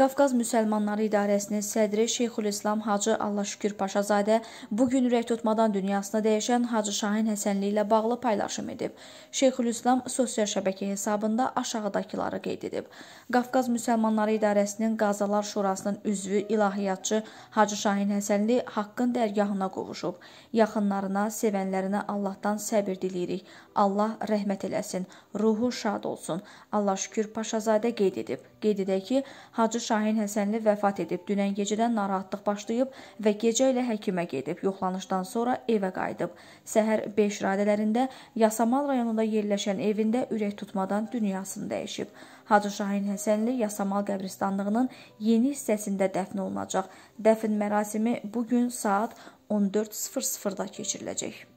Qafqaz Müsəlmanları İdarəsinin sədri Şeyxülislam Hacı Allahşükür Paşazadə bu gün ürəktutmadan dünyasını dəyişən Hacı Şahin Həsənli ilə bağlı paylaşım edib. Şeyxülislam sosial şəbəkə hesabında aşağıdakıları qeyd edib. Qafqaz Müsəlmanları İdarəsinin Qazalar Şurasının üzvü ilahiyyatçı Hacı Şahin Həsənli haqqın dərgahına qovuşub. Yaxınlarına, sevənlərinə Allahdan səbir diləyirik. Allah rəhmət eləsin, ruhu şad olsun. Allahşükür Paşazadə qeyd edib. Qeyd edək ki, Hacı Şahin Həsənli vəfat edib. Dünən gecədən narahatlıq başlayıb və gecə ilə həkimə gedib. Yoxlanışdan sonra evə qayıdıb. Səhər 5 radələrində Yasamal rayonunda yerləşən evində ürək tutmadan dünyasını dəyişib. Hacı Şahin Həsənli Yasamal qəbristanlığının yeni hissəsində dəfn olunacaq. Dəfn mərasimi bu gün saat 14:00-da keçiriləcək.